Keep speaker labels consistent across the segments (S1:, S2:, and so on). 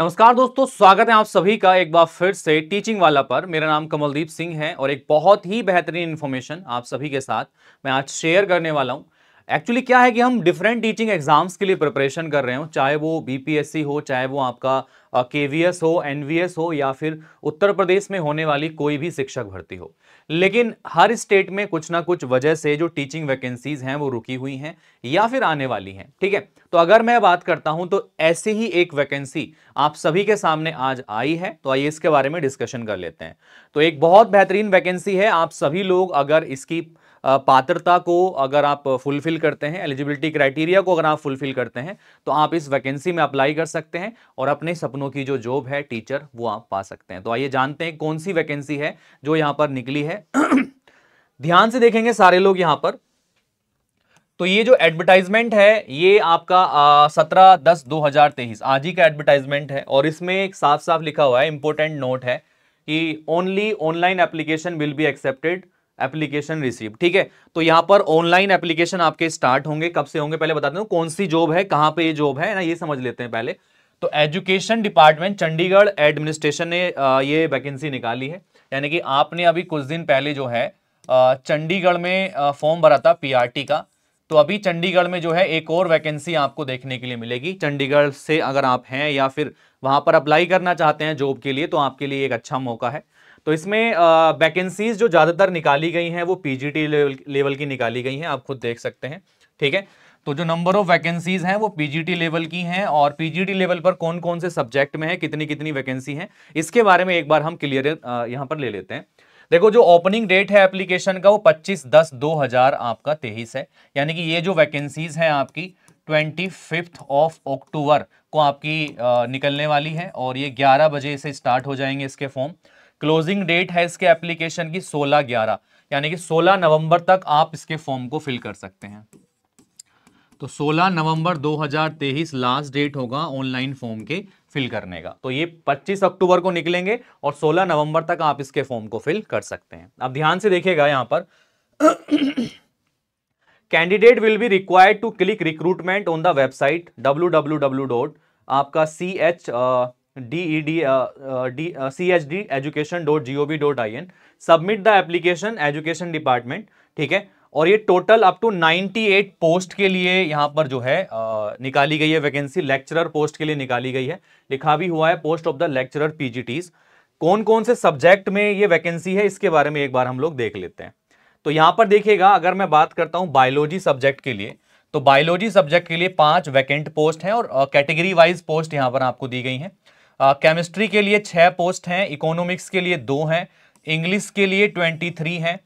S1: नमस्कार दोस्तों स्वागत है आप सभी का एक बार फिर से टीचिंग वाला पर मेरा नाम कमलदीप सिंह है और एक बहुत ही बेहतरीन इन्फॉर्मेशन आप सभी के साथ मैं आज शेयर करने वाला हूं एक्चुअली क्या है कि हम डिफरेंट टीचिंग एग्जाम्स के लिए प्रिपरेशन कर रहे हो चाहे वो बीपीएससी हो चाहे वो आपका के एस हो एस हो या फिर उत्तर प्रदेश में होने वाली कोई भी शिक्षक भर्ती हो लेकिन हर स्टेट में कुछ ना कुछ वजह से जो टीचिंग वैकेंसीज हैं वो रुकी हुई हैं या फिर आने वाली हैं ठीक है तो अगर मैं बात करता हूं तो ऐसी ही एक वैकेंसी आप सभी के सामने आज आई है तो आइए इसके बारे में डिस्कशन कर लेते हैं तो एक बहुत बेहतरीन वैकेंसी है आप सभी लोग अगर इसकी पात्रता को अगर आप फुलफिल करते हैं एलिजिबिलिटी क्राइटेरिया को अगर आप फुलफिल करते हैं तो आप इस वैकेंसी में अप्लाई कर सकते हैं और अपने सपनों की जो जॉब है टीचर वो आप पा सकते हैं तो आइए जानते हैं कौन सी वैकेंसी है जो यहां पर निकली है ध्यान से देखेंगे सारे लोग यहां पर तो ये जो एडवर्टाइजमेंट है ये आपका सत्रह दस दो हजार तेईस आज ही का एडवर्टाइजमेंट है और इसमें एक साफ साफ लिखा हुआ है इंपॉर्टेंट नोट है कि only online application will be accepted application receive ठीक है तो यहाँ पर ऑनलाइन एप्लीकेशन आपके स्टार्ट होंगे कब से होंगे पहले बताते हैं कौन सी जॉब है कहाँ पे ये जॉब है ना ये समझ लेते हैं पहले तो एजुकेशन डिपार्टमेंट चंडीगढ़ एडमिनिस्ट्रेशन ने ये वैकेंसी निकाली है यानी कि आपने अभी कुछ दिन पहले जो है चंडीगढ़ में फॉर्म भरा था पी का तो अभी चंडीगढ़ में जो है एक और वैकेंसी आपको देखने के लिए मिलेगी चंडीगढ़ से अगर आप हैं या फिर वहां पर अप्लाई करना चाहते हैं जॉब के लिए तो आपके लिए एक अच्छा मौका है तो इसमें वैकेंसीज जो ज़्यादातर निकाली गई हैं वो पीजीटी लेवल लेवल की निकाली गई हैं आप खुद देख सकते हैं ठीक है तो जो नंबर ऑफ वैकेंसीज हैं वो पीजीटी लेवल की हैं और पीजीटी लेवल पर कौन कौन से सब्जेक्ट में है कितनी कितनी वैकेंसी है इसके बारे में एक बार हम क्लियर यहाँ पर ले लेते हैं देखो जो ओपनिंग डेट है एप्लीकेशन का वो पच्चीस दस दो आपका तेईस है यानी कि ये जो वैकेंसीज हैं आपकी ट्वेंटी फिफ्थ ऑफ अक्टूबर को आपकी निकलने वाली है और ये ग्यारह बजे से स्टार्ट हो जाएंगे इसके फॉर्म क्लोजिंग डेट है इसके एप्लीकेशन की सोलह ग्यारह यानी कि सोलह नवंबर तक आप इसके फॉर्म को फिल कर सकते हैं तो 16 नवंबर 2023 लास्ट डेट होगा ऑनलाइन फॉर्म के फिल करने का तो ये 25 अक्टूबर को निकलेंगे और 16 नवंबर तक आप इसके फॉर्म को फिल कर सकते हैं अब ध्यान से देखिएगा यहां पर candidate will be required to click recruitment on the website W आपका C H D E D D C H D education dot G O V dot I N submit the application education department ठीक है और ये total up to 98 post के लिए यहाँ पर जो है आ, uh, निकाली गई है वैकेंसी लेक्चरर पोस्ट के लिए निकाली गई है लिखा भी हुआ है post of the lecturer PGTs कौन कौन से सब्जेक्ट में ये वैकेंसी है इसके बारे में एक बार हम लोग देख लेते हैं तो यहाँ पर देखिएगा अगर मैं बात करता हूँ बायोलॉजी सब्जेक्ट के लिए तो बायोलॉजी सब्जेक्ट के लिए पांच वैकेंट पोस्ट हैं और कैटेगरी वाइज पोस्ट यहाँ पर आपको दी गई हैं केमिस्ट्री के लिए छः पोस्ट हैं इकोनॉमिक्स के लिए दो हैं इंग्लिश के लिए ट्वेंटी थ्री हैं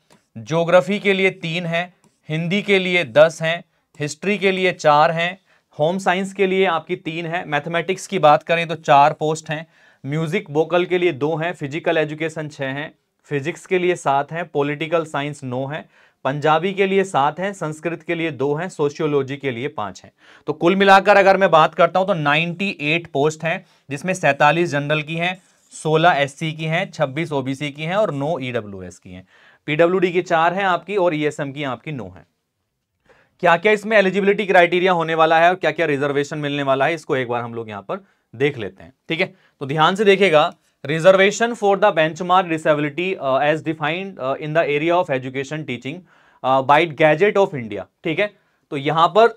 S1: जोग्राफ़ी के लिए तीन हैं हिंदी के लिए दस हैं हिस्ट्री के लिए चार हैं होम साइंस के लिए आपकी तीन हैं मैथमेटिक्स की बात करें तो चार पोस्ट हैं म्यूज़िक वोकल के लिए दो हैं फिजिकल एजुकेशन छः हैं फिजिक्स के लिए सात हैं पॉलिटिकल साइंस नौ हैं पंजाबी के लिए सात हैं संस्कृत के लिए दो हैं सोशियोलॉजी के लिए पांच हैं तो कुल मिलाकर अगर मैं बात करता हूं तो 98 पोस्ट हैं जिसमें 47 जनरल की हैं 16 एससी की हैं 26 ओबीसी की हैं और 9 ईडब्ल्यूएस की हैं पीडब्ल्यूडी की चार हैं आपकी और ईएसएम की आपकी नौ हैं क्या क्या इसमें एलिजिबिलिटी क्राइटेरिया होने वाला है और क्या क्या रिजर्वेशन मिलने वाला है इसको एक बार हम लोग यहाँ पर देख लेते हैं ठीक है तो ध्यान से देखेगा reservation for the benchmark disability as defined in the area of education teaching by gazette of India ठीक है तो यहां पर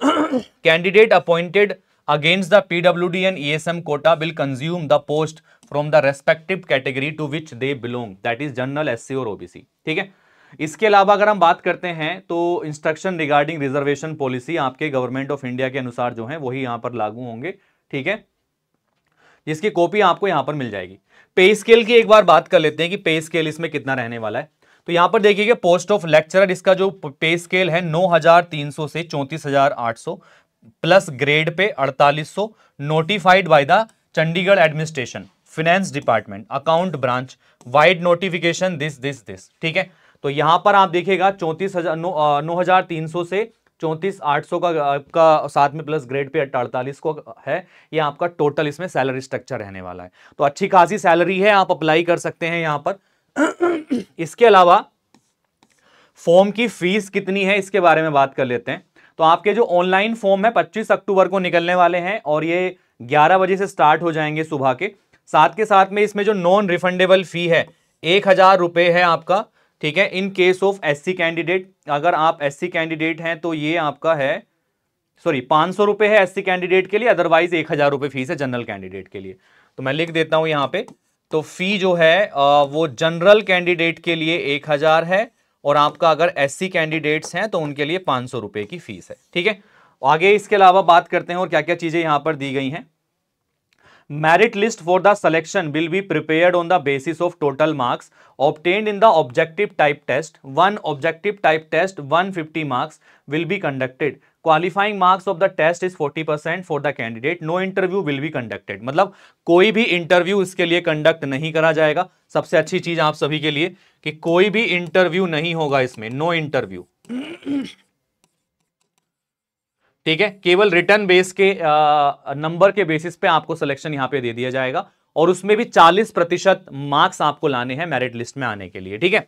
S1: candidate appointed against the P W D and E S M quota will consume the post from the respective category to which they belong that is general S C और OBC ठीक है इसके अलावा अगर हम बात करते हैं तो इंस्ट्रक्शन रिगार्डिंग रिजर्वेशन पॉलिसी आपके गवर्नमेंट ऑफ इंडिया के अनुसार जो है वही यहां पर लागू होंगे ठीक है जिसकी कॉपी आपको यहां पर मिल जाएगी पे स्केल की एक बार बात कर लेते हैं कि पे स्केल इसमें कितना रहने वाला है तो यहां पर देखिएगा पोस्ट ऑफ लेक्चरर इसका जो पे स्केल है 9,300 से 34,800 plus grade pay 4800 notified by the Chandigarh administration finance department account branch vide notification this this this ठीक है तो यहां पर आप देखिएगा चौंतीस हजार नौ हजार तीन सौ से चौंतीस आठ सौ का आपका साथ में प्लस ग्रेड पे अड़तालीस को है ये आपका टोटल इसमें सैलरी स्ट्रक्चर रहने वाला है तो अच्छी खासी सैलरी है आप अप्लाई कर सकते हैं यहाँ पर इसके अलावा फॉर्म की फीस कितनी है इसके बारे में बात कर लेते हैं तो आपके जो ऑनलाइन फॉर्म है पच्चीस अक्टूबर को निकलने वाले हैं और ये ग्यारह बजे से स्टार्ट हो जाएंगे सुबह के साथ के साथ में इसमें जो नॉन रिफंडेबल फी है एक हज़ार रुपये है आपका ठीक है in case of SC candidate अगर आप एससी कैंडिडेट हैं तो ये आपका है सॉरी पांच सौ रुपए है एससी कैंडिडेट के लिए अदरवाइज एक हज़ार रुपए फीस है जनरल कैंडिडेट के लिए तो मैं लिख देता हूं यहाँ पे तो फी जो है वो जनरल कैंडिडेट के लिए एक हज़ार है और आपका अगर एससी कैंडिडेट्स हैं तो उनके लिए पाँच सौ रुपए की फीस है ठीक है आगे इसके अलावा बात करते हैं और क्या क्या चीज़ें यहां पर दी गई हैं merit list for the selection will be prepare on the basis of total marks obtained in the objective type test one objective type test one fifty marks will be conducted qualifying marks of the test is forty percent for the candidate no interview will be conducted मतलब कोई भी interview इसके लिए conduct नहीं करा जाएगा सबसे अच्छी चीज आप सभी के लिए कि कोई भी इंटरव्यू नहीं होगा इसमें नो इंटरव्यू ठीक है केवल रिटर्न बेस के नंबर के बेसिस पे आपको सिलेक्शन यहां पे दे दिया जाएगा और उसमें भी 40 प्रतिशत मार्क्स आपको लाने हैं मेरिट लिस्ट में आने के लिए ठीक है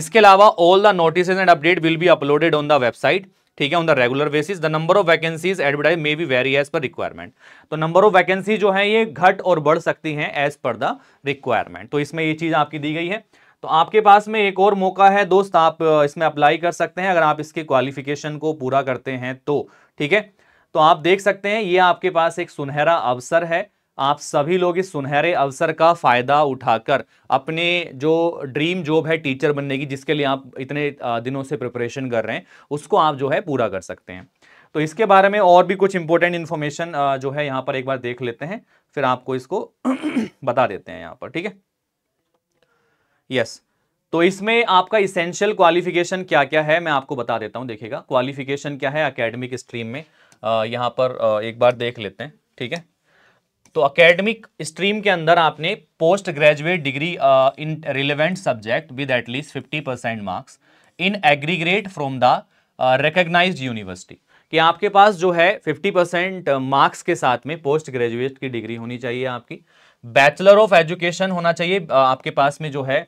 S1: इसके अलावा all the notice and update will be uploaded on the website ठीक है on the regular basis the number of vacancies advertise may be vary as per requirement तो नंबर ऑफ वैकेंसी जो है ये घट और बढ़ सकती हैं एज पर द रिक्वायरमेंट तो इसमें ये चीज आपकी दी गई है तो आपके पास में एक और मौका है दोस्त आप इसमें अप्लाई कर सकते हैं अगर आप इसके क्वालिफिकेशन को पूरा करते हैं तो ठीक है तो आप देख सकते हैं ये आपके पास एक सुनहरा अवसर है आप सभी लोग इस सुनहरे अवसर का फ़ायदा उठाकर अपने जो ड्रीम जॉब है टीचर बनने की जिसके लिए आप इतने दिनों से प्रिपरेशन कर रहे हैं उसको आप जो है पूरा कर सकते हैं तो इसके बारे में और भी कुछ इंपॉर्टेंट इन्फॉर्मेशन जो है यहाँ पर एक बार देख लेते हैं फिर आपको इसको बता देते हैं यहाँ पर ठीक है यस तो इसमें आपका इसेंशियल क्वालिफिकेशन क्या क्या है मैं आपको बता देता हूँ देखिएगा क्वालिफिकेशन क्या है अकेडमिक स्ट्रीम में यहाँ पर एक बार देख लेते हैं ठीक है तो अकेडमिक स्ट्रीम के अंदर आपने post graduate degree in relevant subject with at least fifty percent marks in aggregate from the recognise university कि आपके पास जो है 50 परसेंट मार्क्स के साथ में पोस्ट ग्रेजुएट की डिग्री होनी चाहिए आपकी बैचलर ऑफ एजुकेशन होना चाहिए आपके पास में जो है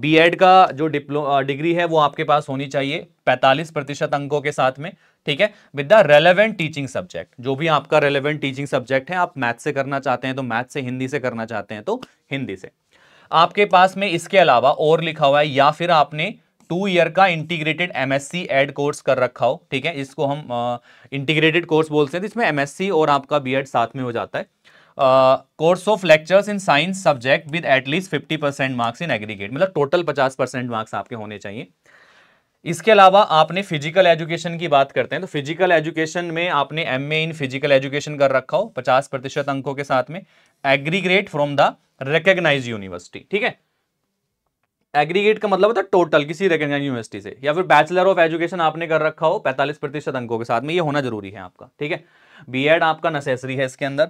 S1: बीएड का जो डिप्लो डिग्री है वो आपके पास होनी चाहिए 45 प्रतिशत अंकों के साथ में ठीक है with the relevant teaching subject जो भी आपका रेलेवेंट टीचिंग सब्जेक्ट है आप मैथ से करना चाहते हैं तो मैथ से हिंदी से करना चाहते हैं तो हिंदी से आपके पास में इसके अलावा और लिखा हुआ है या फिर आपने टू ईयर का इंटीग्रेटेड एमएससी एड कोर्स कर रखा हो ठीक है इसको हम इंटीग्रेटेड कोर्स बोलते हैं जिसमें तो एमएससी और आपका बीएड साथ में हो जाता है course of lectures in science subject with at least fifty percent marks in aggregate मतलब टोटल पचास परसेंट मार्क्स आपके होने चाहिए इसके अलावा आपने फिजिकल एजुकेशन की बात करते हैं तो फिजिकल एजुकेशन में आपने एम इन फिजिकल एजुकेशन कर रखा हो पचास प्रतिशत अंकों के साथ में aggregate from the recognise university ठीक है एग्रीगेट का मतलब होता है टोटल किसी रिकग्नाइज यूनिवर्सिटी से या फिर बैचलर ऑफ एजुकेशन आपने कर रखा हो पैंतालीस प्रतिशत अंकों के साथ में ये होना जरूरी है आपका ठीक है बी आपका नेसेसरी है इसके अंदर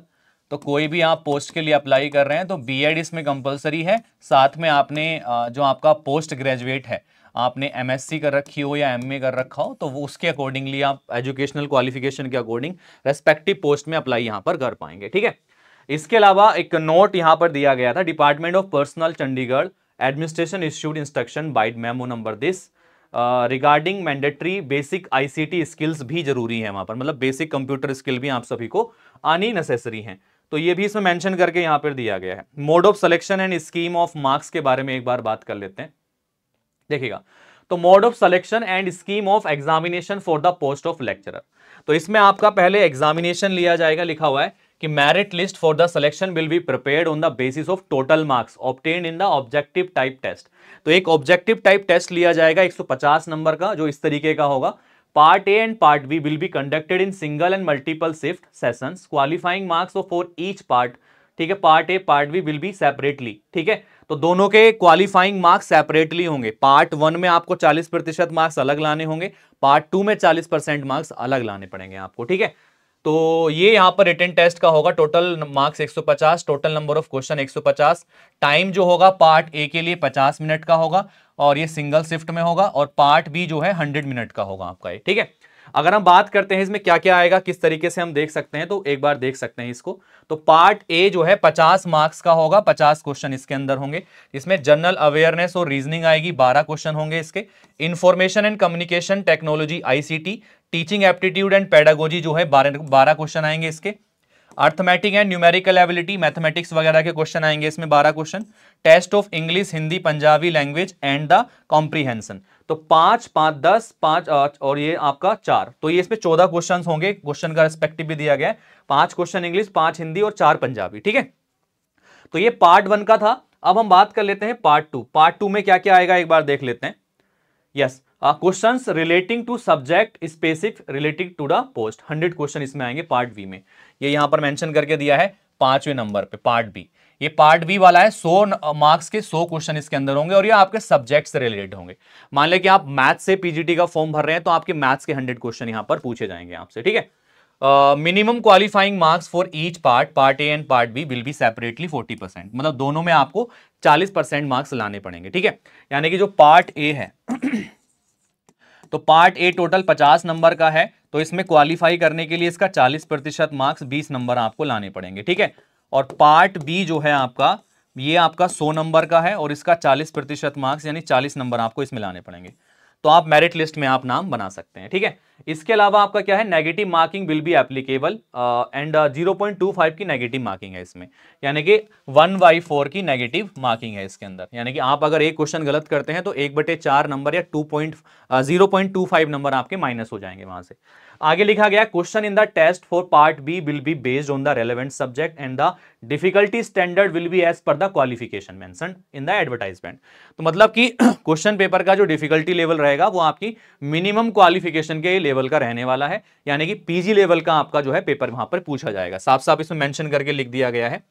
S1: तो कोई भी आप पोस्ट के लिए अप्लाई कर रहे हैं तो बीएड इसमें कंपलसरी है साथ में आपने जो आपका पोस्ट ग्रेजुएट है आपने एमएससी कर रखी हो या एमए कर रखा हो तो वो उसके अकॉर्डिंगली आप एजुकेशनल क्वालिफिकेशन के अकॉर्डिंग रेस्पेक्टिव पोस्ट में अप्लाई यहाँ पर कर पाएंगे ठीक है इसके अलावा एक नोट यहाँ पर दिया गया था department of personnel Chandigarh administration issued instruction vide memo number this regarding mandatory basic ICT skills भी जरूरी है वहाँ पर मतलब बेसिक कंप्यूटर स्किल भी आप सभी को आनी नेसेसरी हैं तो ये भी इसमें मेंशन करके यहां पर दिया गया है mode of selection and scheme of marks के बारे में एक बार बात कर लेते हैं देखिएगा तो mode of selection and scheme of examination for the post of lecturer तो इसमें आपका पहले एग्जामिनेशन लिया जाएगा लिखा हुआ है कि merit list for the selection will be prepared on the basis of total marks obtain in the objective type test तो एक ऑब्जेक्टिव टाइप टेस्ट लिया जाएगा 150 नंबर का जो इस तरीके का होगा part A and part B will be conducted in single and multiple shift session qualifying marks for each part ठीक है part A part B will be separately ठीक है तो दोनों के क्वालिफाइंग मार्क्स सेपरेटली होंगे पार्ट वन में आपको 40 प्रतिशत मार्क्स अलग लाने होंगे पार्ट टू में 40 परसेंट मार्क्स अलग लाने पड़ेंगे आपको ठीक है तो ये यहाँ पर रिटर्न टेस्ट का होगा total marks 150 total number of question 150 time जो होगा पार्ट ए के लिए 50 मिनट का होगा और ये सिंगल शिफ्ट में होगा और पार्ट बी जो है 100 मिनट का होगा आपका ये ठीक है अगर हम बात करते हैं इसमें क्या क्या आएगा किस तरीके से हम देख सकते हैं तो एक बार देख सकते हैं इसको तो पार्ट ए जो है 50 मार्क्स का होगा 50 क्वेश्चन इसके अंदर होंगे इसमें जनरल अवेयरनेस और रीजनिंग आएगी 12 क्वेश्चन होंगे इसके information and communication technology ICT teaching aptitude and pedagogy जो है बारह क्वेश्चन आएंगे इसके arithmetic and numerical ability mathematics वगैरह के क्वेश्चन आएंगे इसमें बारह question test of English Hindi Punjabi language and the comprehension तो पांच पांच दस पांच और ये आपका चार तो ये इसमें चौदह क्वेश्चन होंगे क्वेश्चन का रेस्पेक्टिव भी दिया गया है पांच क्वेश्चन इंग्लिश पांच हिंदी और चार पंजाबी ठीक है तो ये पार्ट वन का था अब हम बात कर लेते हैं पार्ट टू पार्ट टू में क्या क्या आएगा एक बार देख लेते हैं yes yes. Question relating to subject specific relating to the post hundred question इसमें आएंगे पार्ट बी में ये यहां पर मैंशन करके दिया है पांचवें नंबर पे पार्ट बी ये पार्ट बी वाला है सो मार्क्स uh, के सो क्वेश्चन इसके अंदर होंगे और ये आपके सब्जेक्ट से रिलेटेड होंगे मान लें कि आप मैथ्स से पीजीटी का फॉर्म भर रहे हैं तो आपके मैथ्स के हंड्रेड क्वेश्चन यहां पर पूछे जाएंगे आपसे ठीक है minimum qualifying marks for each part part A and part B will be separately forty percent मतलब दोनों में आपको चालीस परसेंट मार्क्स लाने पड़ेंगे ठीक है यानी कि जो पार्ट ए है तो पार्ट ए टोटल 50 नंबर का है तो इसमें क्वालिफाई करने के लिए इसका 40 प्रतिशत मार्क्स 20 नंबर आपको लाने पड़ेंगे ठीक है और पार्ट बी जो है आपका ये आपका 100 नंबर का है और इसका 40 प्रतिशत मार्क्स यानी 40 नंबर आपको इसमें लाने पड़ेंगे तो आप मेरिट लिस्ट में आप नाम बना सकते हैं ठीक है इसके अलावा आपका क्या है negative marking will be applicable and 0.25 की नेगेटिव मार्किंग है इसमें यानी कि 1 बाई फोर की नेगेटिव मार्किंग है इसके अंदर यानी कि आप अगर एक क्वेश्चन गलत करते हैं तो एक बटे चार नंबर या two point zero point two five number आपके माइनस हो जाएंगे वहां से आगे लिखा गया question in the test for part B will be based on the relevant subject and the difficulty standard will be as per the qualification मैं in the advertisement तो मतलब कि क्वेश्चन पेपर का जो डिफिकल्टी लेवल रहेगा वो आपकी minimum qualification के लेवल लेवल का रहने वाला है यानी कि पीजी लेवल का आपका जो है पेपर वहां पर पूछा जाएगा साफ साफ इसमें मेंशन करके लिख दिया गया है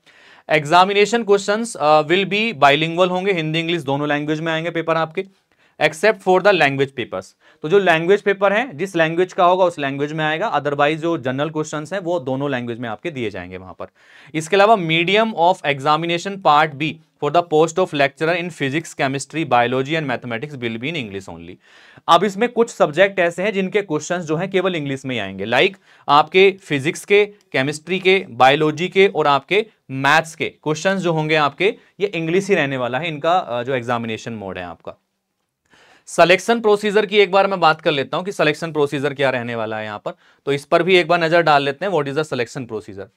S1: examination questions will be bilingual होंगे हिंदी इंग्लिश दोनों लैंग्वेज में आएंगे पेपर आपके except for the language papers तो जो लैंग्वेज पेपर है जिस लैंग्वेज का होगा उस लैंग्वेज में आएगा अदरवाइज जो जनरल क्वेश्चन है वो दोनों लैंग्वेज में आपके दिए जाएंगे वहां पर इसके अलावा medium of examination part B for the post of lecturer in physics chemistry biology and mathematics will be in English only अब इसमें कुछ सब्जेक्ट ऐसे हैं जिनके क्वेश्चन जो है केवल इंग्लिश में ही आएंगे लाइक like, आपके फिजिक्स के केमिस्ट्री के बायोलॉजी के और आपके मैथ्स के क्वेश्चन जो होंगे आपके ये इंग्लिश ही रहने वाला है इनका जो एग्जामिनेशन मोड है आपका सिलेक्शन प्रोसीजर की एक बार मैं बात कर लेता हूं कि सिलेक्शन प्रोसीजर क्या रहने वाला है यहां पर तो इस पर भी एक बार नजर डाल लेते हैं what is the selection procedure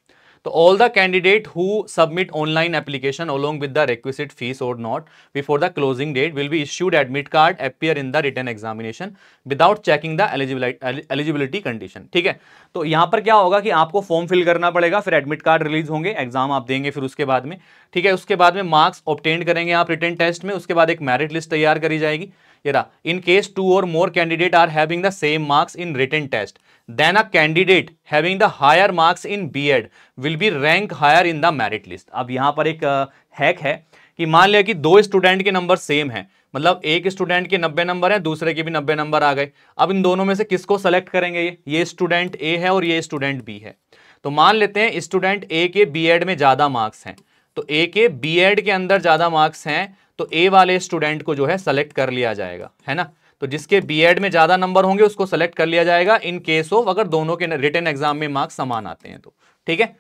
S1: तो all the candidate who submit online application along with the requisite fees और not before the closing date will be issued admit card appear in the written examination without checking the eligibility condition ठीक है तो यहाँ पर क्या होगा कि आपको फॉर्म फिल करना पड़ेगा फिर एडमिट कार्ड रिलीज होंगे एग्जाम आप देंगे फिर उसके बाद में ठीक है उसके बाद में मार्क्स ऑप्टेंड करेंगे आप रिटर्न टेस्ट में उसके बाद एक मेरिट लिस्ट तैयार करी जाएगी ये रहा इन case two or more candidate are having the same marks in written test then a candidate having the higher marks in BEd will be rank higher in the merit list अब यहाँ पर एक hack है कि मान लिया कि दो स्टूडेंट के नंबर सेम है मतलब एक स्टूडेंट के 90 नंबर हैं दूसरे के भी 90 नंबर आ गए अब इन दोनों में से किसको सेलेक्ट करेंगे ये ये स्टूडेंट ए है और ये स्टूडेंट बी है तो मान लेते हैं स्टूडेंट ए के बीएड में ज़्यादा मार्क्स हैं तो ए के बीएड के अंदर ज़्यादा मार्क्स हैं तो ए वाले स्टूडेंट को जो है सेलेक्ट कर लिया जाएगा है ना तो जिसके बीएड में ज़्यादा नंबर होंगे उसको सेलेक्ट कर लिया जाएगा इन केस ऑफ अगर दोनों के रिटर्न एग्जाम में मार्क्स समान आते हैं तो ठीक है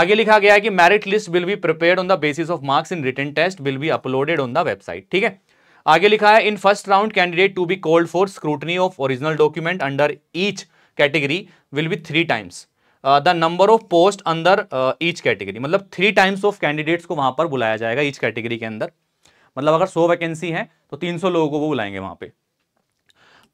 S1: आगे लिखा गया है कि merit list will be prepare on the basis of marks in written test will be uploaded on the website ठीक है आगे लिखा है in first round candidate to be called for scrutiny of original document under each category will be three times the number of post अंदर each category मतलब three times of candidates को वहां पर बुलाया जाएगा ईच कैटेगरी के अंदर मतलब अगर सौ वैकेंसी है तो तीन सौ लोगों को वो बुलाएंगे वहां पे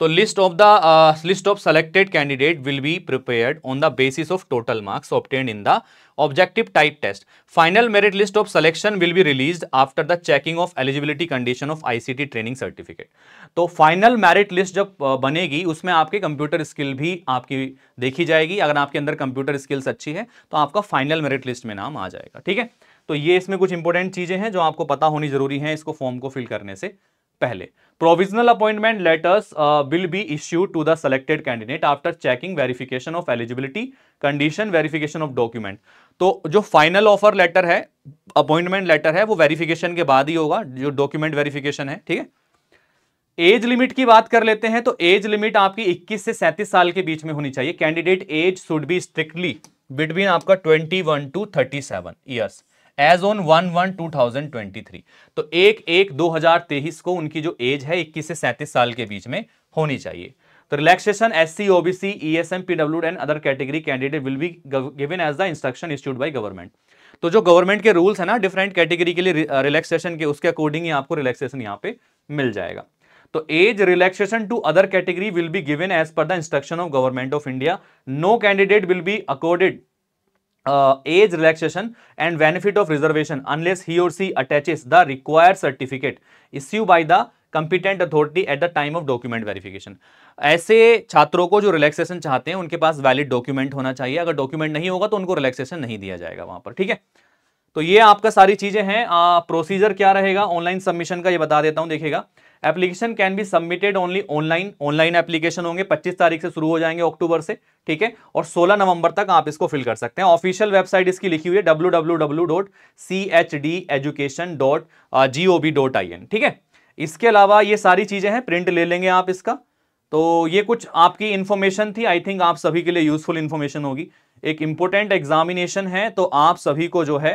S1: तो list of the list of selected candidate will be prepared on the basis of total marks obtain in the objective type test final merit list of selection will be release after the checking of eligibility condition of ICT training certificate तो final merit list जब uh, बनेगी उसमें आपके computer skill भी आपकी देखी जाएगी अगर आपके अंदर कंप्यूटर स्किल्स अच्छी है तो आपका फाइनल मेरिट लिस्ट में नाम आ जाएगा ठीक है तो ये इसमें कुछ इंपॉर्टेंट चीज़ें हैं जो आपको पता होनी जरूरी है इसको फॉर्म को फिल करने से पहले provisional appointment letters will be issue to the selected candidate after checking verification of eligibility condition verification of document तो जो फाइनल ऑफर लेटर है अपॉइंटमेंट लेटर है वो वेरिफिकेशन के बाद ही होगा जो डॉक्यूमेंट वेरिफिकेशन है ठीक है एज लिमिट की बात कर लेते हैं तो एज लिमिट आपकी 21 से 37 साल के बीच में होनी चाहिए candidate age should be strictly between आपका 21 to 37 years age on one one two thousand twenty three तो एक एक दो हजार तेईस को उनकी जो एज है इक्कीस से सैंतीस साल के बीच में होनी चाहिए तो relaxation S C OBC E S M P W and other category candidate will be given as the instruction institute by government तो जो गवर्नमेंट के रूल्स है ना डिफरेंट कैटेगरी के लिए रिलैक्सेशन uh, के उसके अकॉर्डिंग ही आपको रिलैक्सेशन यहाँ पे मिल जाएगा तो age relaxation to other category will be given as per the instruction of government of India no candidate will be accorded age relaxation and benefit of reservation unless he or she attaches the required certificate issue by the competent authority at the time of document verification ऐसे छात्रों को जो relaxation चाहते हैं उनके पास valid document होना चाहिए अगर डॉक्यूमेंट नहीं होगा तो उनको रिलैक्सेशन नहीं दिया जाएगा वहां पर ठीक है तो ये आपका सारी चीज़ें हैं प्रोसीजर क्या रहेगा ऑनलाइन सबमिशन का ये बता देता हूं देखिएगा application can be submitted only online online application होंगे 25 तारीख से शुरू हो जाएंगे अक्टूबर से ठीक है और 16 नवंबर तक आप इसको फिल कर सकते हैं ऑफिशियल वेबसाइट इसकी लिखी हुई है www.chdeducation.gov.in ठीक है इसके अलावा ये सारी चीज़ें हैं प्रिंट ले लेंगे आप इसका तो ये कुछ आपकी इन्फॉर्मेशन थी आई थिंक आप सभी के लिए यूजफुल इन्फॉर्मेशन होगी एक इंपॉर्टेंट एग्जामिनेशन है तो आप सभी को जो है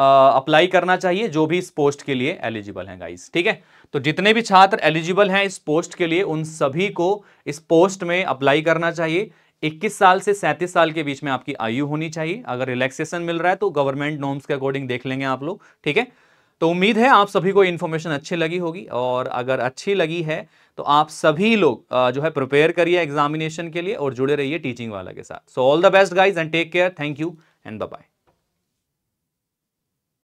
S1: अप्लाई करना चाहिए जो भी इस पोस्ट के लिए एलिजिबल हैं गाइस ठीक है तो जितने भी छात्र एलिजिबल हैं इस पोस्ट के लिए उन सभी को इस पोस्ट में अप्लाई करना चाहिए 21 साल से 37 साल के बीच में आपकी आयु होनी चाहिए अगर रिलैक्सेशन मिल रहा है तो गवर्नमेंट नॉर्म्स के अकॉर्डिंग देख लेंगे आप लोग ठीक है तो उम्मीद है आप सभी को इन्फॉर्मेशन अच्छी लगी होगी और अगर अच्छी लगी है तो आप सभी लोग जो है प्रिपेयर करिए एग्जामिनेशन के लिए और जुड़े रहिए टीचिंग वाला के साथ so all the best guys and take care thank you and bye